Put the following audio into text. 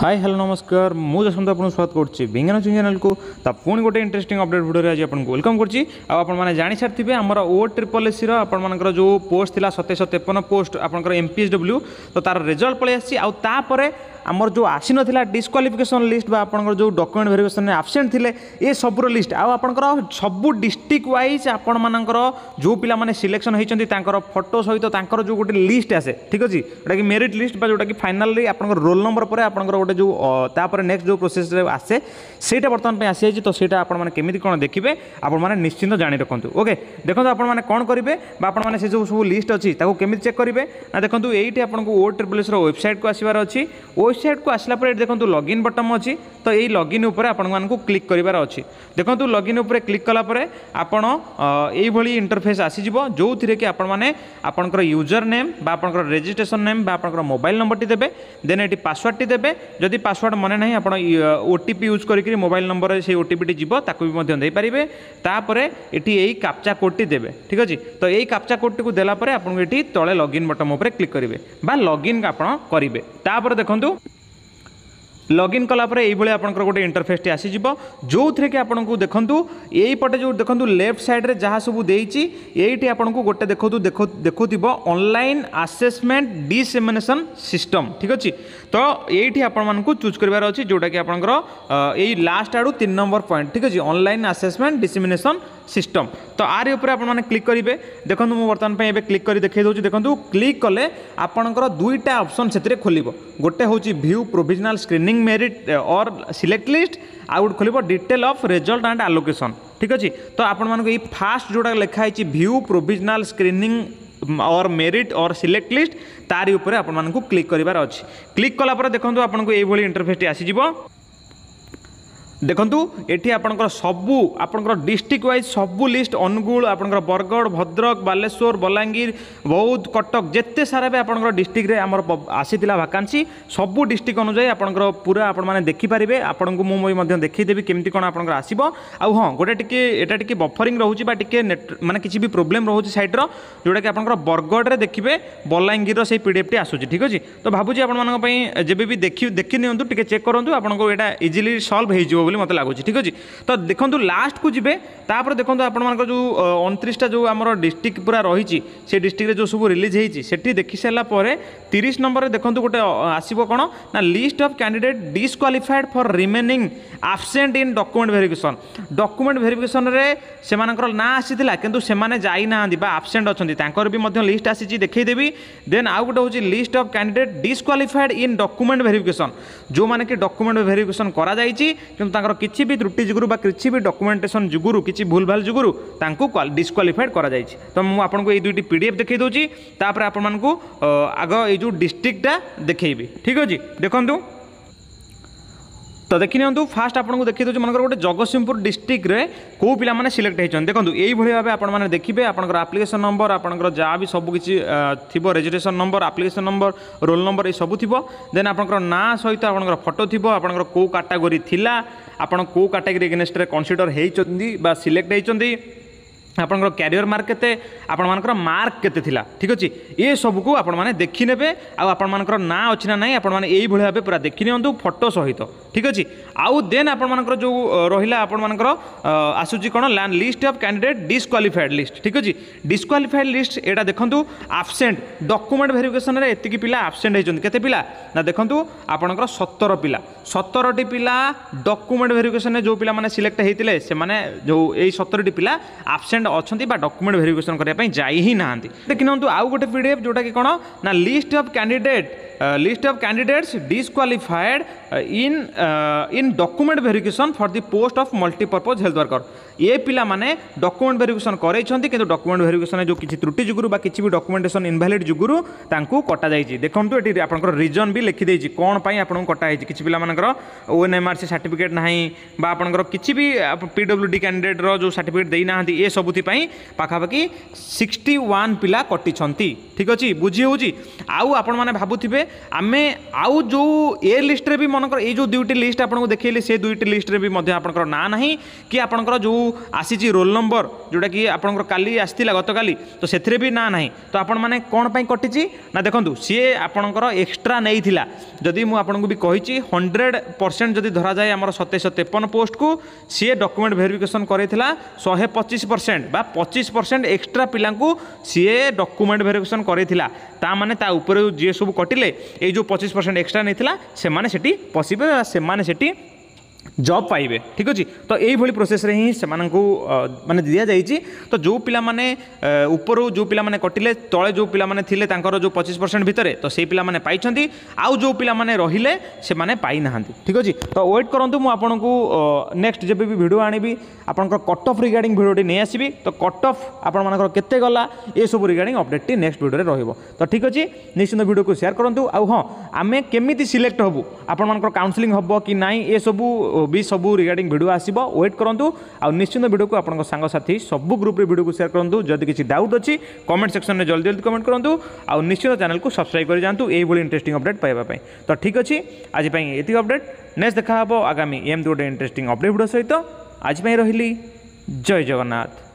high hello ନମସ୍କାର ମୁଁ ଯଶନ୍ତ ଆପଣଙ୍କୁ ସ୍ୱାଗତ କରୁଛି ବିଜ୍ଞାନ ଚିଂ ଚ୍ୟାନେଲକୁ ତା ପୁଣି ଗୋଟେ ଇଣ୍ଟରେଷ୍ଟିଂ ଅପଡେଟ୍ ଭିଡ଼ିଓରେ ଆଜି ଆପଣଙ୍କୁ ୱେଲକମ୍ କରୁଛି ଆଉ ଆପଣମାନେ ଜାଣିସାରିଥିବେ ଆମର ଓ ଟ୍ରିପଲ୍ ଏସ୍ସିର ଆପଣମାନଙ୍କର ଯେଉଁ ପୋଷ୍ଟ ଥିଲା ସତେଇଶହ ତେପନ ପୋଷ୍ଟ ଆପଣଙ୍କର ଏମ୍ ପି ଏସ୍ ଡବ୍ଲ୍ୟୁ ତ ତା'ର ରେଜଲ୍ଟ ପଳେଇ ଆସିଛି ଆଉ ତାପରେ ଆମର ଯେଉଁ ଆସିନଥିଲା ଡିସ୍କ୍ୱାଲିଫିକେସନ୍ ଲିଷ୍ଟ ବା ଆପଣଙ୍କର ଯେଉଁ ଡକ୍ୟୁମେଣ୍ଟ ଭେରିଫିକେସନ୍ରେ ଆବସେଣ୍ଟ ଥିଲେ ଏ ସବୁର ଲିଷ୍ଟ ଆଉ ଆପଣଙ୍କର ସବୁ ଡିଷ୍ଟ୍ରିକ୍ଟ ୱାଇଜ୍ ଆପଣମାନଙ୍କର ଯେଉଁ ପିଲାମାନେ ସିଲେକ୍ସନ୍ ହୋଇଛନ୍ତି ତାଙ୍କର ଫଟୋ ସହିତ ତାଙ୍କର ଯେଉଁ ଗୋଟେ ଲିଷ୍ଟ ଆସେ ଠିକ୍ ଅଛି ଯେଉଁଟାକି ମେରିଟ୍ ଲିଷ୍ଟ ବା ଯେଉଁଟାକି ଫାଇନାଲି ଆପଣଙ୍କର ରୋଲ୍ ନମ୍ବର ପରେ ଆପଣଙ୍କର ଗୋଟେ ଯେଉଁ ତାପରେ ନେକ୍ସଟ ଯେଉଁ ପ୍ରୋସେସରେ ଆସେ ସେଇଟା ବର୍ତ୍ତମାନ ପାଇଁ ଆସିଯାଇଛି ତ ସେଇଟା ଆପଣମାନେ କେମିତି କ'ଣ ଦେଖିବେ ଆପଣମାନେ ନିଶ୍ଚିନ୍ତ ଜାଣି ରଖନ୍ତୁ ଓକେ ଦେଖନ୍ତୁ ଆପଣମାନେ କ'ଣ କରିବେ ବା ଆପଣମାନେ ସେ ଯେଉଁ ସବୁ লিষ্ট অছি তাকে কেমিতি চেক করবে না দেখুন এইটি আপনার ও ট্রিপলএসর ওয়েবসাইট কু আসবার অছি ওয়েবসাইট কু আসলা পরে দেখুন লগইন বটন অছি তো এই লগইন উপরে আপনার ক্লিক করবার অছি দেখুন লগইন উপরে ক্লিক কলাপরে আপন এইভাবে ইন্টরফেস আসিযোগ যে কি আপনার আপনার ইউজর নেম বা আপনার রেজিষ্ট্রেসন নেম বা আপনার মোবাইল নম্বরটি দেবে দেন এটি পাসওয়ার্ডটি দেবে যদি ପାସୱାର୍ଡ଼ ମନେ ନାହିଁ ଆପଣ ଓ ଟି ପି ୟୁଜ୍ କରିକି ମୋବାଇଲ ନମ୍ବରରେ ସେଇ ଓଟିପିଟି ଯିବ ତାକୁ ବି ମଧ୍ୟ ଦେଇପାରିବେ ତାପରେ ଏଠି ଏଇ କାପ୍ଚା କୋଡ଼୍ଟି ଦେବେ ଠିକ୍ ଅଛି ତ ଏଇ କାପ୍ଚା କୋଡ଼୍ଟିକୁ ଦେଲା ପରେ ଆପଣଙ୍କୁ ଏଠି ତଳେ ଲଗ୍ଇନ୍ ବଟମ୍ ଉପରେ କ୍ଲିକ୍ କରିବେ ବା ଲଗ୍ଇନ୍ ଆପଣ କରିବେ ତାପରେ ଦେଖନ୍ତୁ লগইन কলাপরে এইভাবে আপনার গোটে ইন্টরফেসটি আসিযোগ যেউথে কি আপনার দেখুন এইপটে যে দেখুন লেফট সাইড্রে যা সবু দিয়েছি এইটি আপনার গোটে দেখুত দেখুব অনলাইন আসেসমেন্ট ডিসেমিনেসন সিস্টম ঠিক আছে তো এইটি আপনার চুজ করবার অ যেটা কি আপনার এই লাস্ট আড়ু তিন নম্বর পয়েন্ট ঠিক আছে অনলাইন আসেসমেন্ট ডিসেমিনেসন সিস্টম তো আরি উপরে আপনার ক্লিক করবে দেখুন মু বর্তমান এবার ক্লিক করে দেখাই দেছি দেখুন ক্লিক কলে আপনার দুইটা অপসন সেতরে খোলব গোটে হচ্ছে view provisional screening receiving merit or select list ଆଉ ଗୋଟେ ଖୋଲିବ detail of result and allocation ଠିକ୍ ଅଛି ତ ଆପଣମାନଙ୍କୁ ଏଇ ଫାଷ୍ଟ ଯେଉଁଟା ଲେଖା ହେଇଛି view provisional screening or merit or select list ତାରି ଉପରେ ଆପଣମାନଙ୍କୁ କ୍ଲିକ୍ କରିବାର ଅଛି କ୍ଲିକ୍ କଲାପରେ ଦେଖନ୍ତୁ ଆପଣଙ୍କୁ ଏଇଭଳି ଇଣ୍ଟରଫେସ୍ଟି ଆସିଯିବ ଦେଖନ୍ତୁ ଏଠି ଆପଣଙ୍କର ସବୁ ଆପଣଙ୍କର ଡିଷ୍ଟ୍ରିକ୍ଟ ୱାଇଜ୍ ସବୁ ଲିଷ୍ଟ ଅନୁଗୁଳ ଆପଣଙ୍କର ବରଗଡ଼ ଭଦ୍ରକ ବାଲେଶ୍ୱର ବଲାଙ୍ଗୀର ବୌଦ୍ଧ କଟକ ଯେତେ ସାରା ବି ଆପଣଙ୍କର ଡିଷ୍ଟ୍ରିକ୍ଟରେ ଆମର ଆସିଥିଲା ଭାକାନ୍ସି ସବୁ ଡିଷ୍ଟ୍ରିକ୍ଟ ଅନୁଯାୟୀ ଆପଣଙ୍କର ପୁରା ଆପଣମାନେ ଦେଖିପାରିବେ ଆପଣଙ୍କୁ ମୁଁ ମଧ୍ୟ ଦେଖେଇଦେବି କେମିତି କ'ଣ ଆପଣଙ୍କର ଆସିବ ଆଉ ହଁ ଗୋଟେ ଟିକେ ଏଇଟା ଟିକେ ବଫରିଂ ରହୁଛି ବା ଟିକେ ନେଟ୍ ମାନେ କିଛି ବି ପ୍ରୋବ୍ଲେମ୍ ରହୁଛି ସାଇଟ୍ର ଯେଉଁଟାକି ଆପଣଙ୍କର ବରଗଡ଼ରେ ଦେଖିବେ ବଲାଙ୍ଗୀରର ସେଇ ପି ଡି ଏଫ୍ଟି ଆସୁଛି ଠିକ୍ ଅଛି ତ ଭାବୁଛି ଆପଣମାନଙ୍କ ପାଇଁ ଯେବେ ବି ଦେଖି ଦେଖି ନିଅନ୍ତୁ ଟିକେ ଚେକ୍ କରନ୍ତୁ ଆପଣଙ୍କୁ ଏଇଟା ଇଜିଲି ସଲ୍ଭ ହେଇଯିବ ବୋଲି ମୋତେ ଲାଗୁଛି ଠିକ୍ ଅଛି ତ ଦେଖନ୍ତୁ ଲାଷ୍ଟକୁ ଯିବେ ତାପରେ ଦେଖନ୍ତୁ ଆପଣମାନଙ୍କର ଯେଉଁ ଅଣତିରିଶଟା ଯେଉଁ ଆମର ଡିଷ୍ଟ୍ରିକ୍ଟ ପୁରା ରହିଛି ସେ ଡିଷ୍ଟ୍ରିକ୍ଟରେ ଯେଉଁ ସବୁ ରିଲିଜ୍ ହେଇଛି ସେଠି ଦେଖି ସାରିଲା ପରେ ତିରିଶ ନମ୍ବରରେ ଦେଖନ୍ତୁ ଗୋଟେ ଆସିବ କ'ଣ ନା list of candidate disqualified for remaining absent in document verification document ଭେରିଫିକେସନ୍ରେ ସେମାନଙ୍କର ନାଁ ଆସିଥିଲା କିନ୍ତୁ ସେମାନେ ଯାଇନାହାନ୍ତି ବା ଆବସେଣ୍ଟ ଅଛନ୍ତି ତାଙ୍କର ବି ମଧ୍ୟ ଲିଷ୍ଟ ଆସିଛି ଦେଖେଇଦେବି ଦେନ୍ ଆଉ ଗୋଟେ ହେଉଛି list of candidate disqualified in document verification ଯେଉଁମାନେ କି ଡକୁମେଣ୍ଟ ଭେରିଫିକେସନ୍ କରାଯାଇଛି କିନ୍ତୁ ତାଙ୍କର କିଛି ବି ତ୍ରୁଟି ଯୋଗୁଁ ବା କିଛି ବି ଡକୁମେଣ୍ଟେସନ୍ ଯୋଗୁଁ କିଛି ଭୁଲଭାଲ ଯୋଗୁଁ ତାଙ୍କୁ ଡିସ୍କ୍ୱାଲିଫାଏଡ଼୍ କରାଯାଇଛି ତ ମୁଁ ଆପଣଙ୍କୁ ଏଇ ଦୁଇଟି ପି ଡି ଏଫ୍ ଦେଖାଇ ଦେଉଛି ତାପରେ ଆପଣମାନଙ୍କୁ ଆଗ ଏଇ ଯେଉଁ ଡିଷ୍ଟ୍ରିକ୍ଟଟା ଦେଖାଇବି ଠିକ୍ ଅଛି ଦେଖନ୍ତୁ তো দেখি নিহতু ফার্স্ট আপনার দেখি দেছি মনে গোটে জগৎসিংহপুর ডিস্ট্রিক্টরে কেউ পিলা মানে সিলেক্ট হয়েছেন দেখুন এইভাবে ভাবে আপনার দেখবে আপনার আপ্লিকেসন নম্বর আপনার যা বি সব কিছু থিব registration number application number roll number এই সবু থিব দেন আপনার না সহ আপনার ফটো থিব আপনার কেউ ক্যাটাগোরি লা আপনার কেউ ক্যাটাগোরি এগেনেস্টরে কনসিডর হয়েছেন বা সিলেক্ট হয়েছেন আপনার ক্যারিয়র মার্ক কেতে আপনার মার্ক কেতে লা ঠিক আছে এসবুক আপনার দেখিনেবে আপনার না অছি না নাই আপনার এইভাবে ভাবে পুরা দেখি নিউ ফটো সহিত ঠিক আছে আউ দেন আপনার যে রহিলা আপনার আসুচি কোণ and list of candidate disqualified list ঠিক আছে ডিসকোয়ালিফাইড লিষ্ট এটা দেখুন আবসেন্ট ডকুমেন্ট ভেরিফিকেসনের এতিকি পিলা আবসেন্ট হয়েছেন কেতে পিলা না দেখুন আপনার সতর পিলা সতরটি পিলা ডকুমেন্ট ভেরিফিকেসনে যে পিলা মানে সিলেক্ট হয়েছে সে যে এই সতরটি পিলা আবসেন্ট ମାନେ ଅଛନ୍ତି ବା ଡକୁମେଣ୍ଟ ଭେରିଫିକେସନ୍ କରିବା ପାଇଁ ଯାଇ ହିଁ ନାହାନ୍ତି ଦେଖିନିଅନ୍ତୁ ଆଉ ଗୋଟେ ପି ଡି ଏଫ୍ ଯେଉଁଟାକି କ'ଣ ନା list of candidate list of candidates disqualified in in document verification for the post of multipurpose health worker ଏ ପିଲାମାନେ ଡକୁମେଣ୍ଟ ଭେରିଫିକେସନ୍ କରାଇଛନ୍ତି କିନ୍ତୁ ଡକୁମେଣ୍ଟ ଭେରିଫିକେସନ୍ ଯେଉଁ କିଛି ତ୍ରୁଟି ଯୋଗୁରୁ ବା କିଛି ବି ଡକୁମେଣ୍ଟେସନ୍ ଇନଭାଲିଡ୍ ଯୋଗୁରୁ ତାଙ୍କୁ କଟାଯାଇଛି ଦେଖନ୍ତୁ ଏଠି ଆପଣଙ୍କର ରିଜନ୍ ବି ଲେଖିଦେଇଛି କ'ଣ ପାଇଁ ଆପଣଙ୍କୁ କଟାଯାଇଛି କିଛି ପିଲାମାନଙ୍କର ଓ N M R C certificate ନାହିଁ ବା ଆପଣଙ୍କର କିଛି ବି ପି ଡି କ୍ୟାଣ୍ଡିଡେଟ୍ର ଯେଉଁ ସାର୍ଟିଫିକେଟ୍ ଦେଇନାହାନ୍ତି ଏସବୁଥିପାଇଁ ପାଖାପାଖି ସିକ୍ସଟି ୱାନ୍ ପିଲା କଟିଛନ୍ତି ଠିକ୍ ଅଛି ବୁଝି ହେଉଛି ଆଉ ଆପଣମାନେ ଭାବୁଥିବେ ଆମେ ଆଉ ଯେଉଁ ଏ ଲିଷ୍ଟରେ ବି ମନେକର ଏଇ ଯେଉଁ ଦୁଇଟି ଲିଷ୍ଟ ଆପଣଙ୍କୁ আপনার ସେ ଦୁଇଟି ଲିଷ୍ଟରେ ବି ମଧ୍ୟ ଆପଣଙ୍କର ନାଁ ନାହିଁ କି ଆପଣଙ୍କର ଯେଉଁ ଆସିଛି ରୋଲ୍ ନମ୍ବର ଯେଉଁଟାକି ଆପଣଙ୍କର କାଲି ଆସିଥିଲା ଗତକାଲି ତ ସେଥିରେ ବି ନାଁ ନାହିଁ ତ ଆପଣମାନେ କ'ଣ ପାଇଁ କଟିଛି ନା ଦେଖନ୍ତୁ ସିଏ ଆପଣଙ୍କର ଏକ୍ସଟ୍ରା ନେଇଥିଲା ଯଦି ମୁଁ ଆପଣଙ୍କୁ ବି କହିଛି ହଣ୍ଡ୍ରେଡ଼ ପରସେଣ୍ଟ ଯଦି ଧରାଯାଏ ଆମର ସତେଇଶହ ତେପନ ପୋଷ୍ଟକୁ ସିଏ ଡକୁମେଣ୍ଟ ଭେରିଫିକେସନ୍ କରାଇଥିଲା ଶହେ ପଚିଶ ପରସେଣ୍ଟ ବା ପଚିଶ ପରସେଣ୍ଟ ଏକ୍ସଟ୍ରା ପିଲାଙ୍କୁ ସିଏ ଡକୁମେଣ୍ଟ ଭେରିଫିକେସନ୍ କରାଇଥିଲା ତା ମାନେ ତା ଉପରେ ଯିଏ ସବୁ କଟିଲେ ଏଇ ଯେଉଁ ପଚିଶ ପରସେଣ୍ଟ ଏକ୍ସଟ୍ରା ନେଇଥିଲା ସେମାନେ ସେଠି ପଶିବେ ବା ସେମାନେ ସେଠି ଜବ୍ ପାଇବେ ଠିକ୍ ଅଛି ତ ଏଇଭଳି ପ୍ରୋସେସ୍ରେ ହିଁ ସେମାନଙ୍କୁ ମାନେ ଦିଆଯାଇଛି ତ ଯେଉଁ ପିଲାମାନେ ଉପରୁ ଯେଉଁ ପିଲାମାନେ କଟିଲେ ତଳେ ଯେଉଁ ପିଲାମାନେ ଥିଲେ ତାଙ୍କର ଯେଉଁ ପଚିଶ ପରସେଣ୍ଟ ଭିତରେ ତ ସେଇ ପିଲାମାନେ ପାଇଛନ୍ତି ଆଉ ଯେଉଁ ପିଲାମାନେ ରହିଲେ ସେମାନେ ପାଇନାହାନ୍ତି ଠିକ୍ ଅଛି ତ ୱେଟ୍ କରନ୍ତୁ ମୁଁ ଆପଣଙ୍କୁ ନେକ୍ସଟ ଯେବେ ବି ଭିଡ଼ିଓ ଆଣିବି ଆପଣଙ୍କର କଟ୍ ଅଫ୍ ରିଗାର୍ଡ଼ିଂ ଭିଡ଼ିଓଟି ନେଇ ଆସିବି ତ କଟ୍ ଅଫ୍ ଆପଣମାନଙ୍କର କେତେ ଗଲା ଏସବୁ ରିଗାର୍ଡ଼ିଂ ଅପଡ଼େଟ୍ଟି ନେକ୍ସଟ ଭିଡ଼ିଓରେ ରହିବ ତ ଠିକ୍ ଅଛି ନିଶ୍ଚିନ୍ତ ଭିଡ଼ିଓକୁ ସେୟାର କରନ୍ତୁ ଆଉ ହଁ ଆମେ କେମିତି ସିଲେକ୍ଟ ହେବୁ ଆପଣମାନଙ୍କର କାଉନସିଲିଂ ହେବ କି ନାହିଁ ଏସବୁ ବି ସବୁ ରିଗାର୍ଡିଂ ଭିଡ଼ିଓ ଆସିବ ୱେଟ୍ କରନ୍ତୁ ଆଉ ନିଶ୍ଚିନ୍ତ ଭିଡ଼ିଓକୁ ଆପଣଙ୍କ ସାଙ୍ଗସାଥି ସବୁ ଗ୍ରୁପ୍ରେ ଭିଡ଼ିଓକୁ ସେୟାର କରନ୍ତୁ ଯଦି କିଛି ଡାଉଟ୍ ଅଛି କମେଣ୍ଟ ସେକ୍ସନରେ ଜଲ୍ଦି ଜଲ୍ଦି କମେଣ୍ଟ କରନ୍ତୁ ଆଉ ନିଶ୍ଚିନ୍ତ ଚ୍ୟାନେଲକୁ ସବସ୍କ୍ରାଇବ୍ କରି ଯାଆନ୍ତୁ ଏଇଭଳି ଇଣ୍ଟରେଷ୍ଟିଂ ଅପଡ଼େଟ୍ ପାଇବା ପାଇଁ ତ ଠିକ୍ ଅଛି ଆଜି ପାଇଁ ଏତିକି ଅପଡ଼େଟ୍ ନେକ୍ସଟ ଦେଖା ହେବ ଆଗାମୀ ଏମିତି ଗୋଟେ ଇଣ୍ଟରେଷ୍ଟିଂ ଅପଡ଼େଟ୍ ଭିଡ଼ିଓ ସହିତ ଆଜି ପାଇଁ ରହିଲି ଜୟ ଜଗନ୍ନାଥ